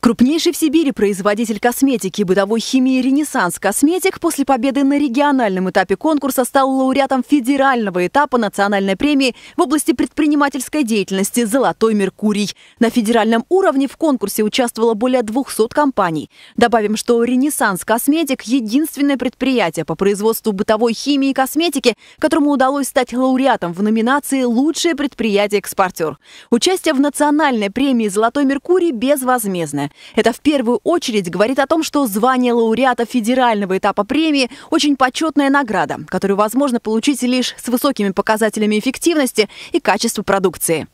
Крупнейший в Сибири производитель косметики и бытовой химии «Ренессанс Косметик» после победы на региональном этапе конкурса стал лауреатом федерального этапа национальной премии в области предпринимательской деятельности «Золотой Меркурий». На федеральном уровне в конкурсе участвовало более 200 компаний. Добавим, что «Ренессанс Косметик» — единственное предприятие по производству бытовой химии и косметики, которому удалось стать лауреатом в номинации «Лучшее предприятие-экспортер». Участие в национальной премии «Золотой Меркурий» безвозмездное. Это в первую очередь говорит о том, что звание лауреата федерального этапа премии – очень почетная награда, которую возможно получить лишь с высокими показателями эффективности и качества продукции.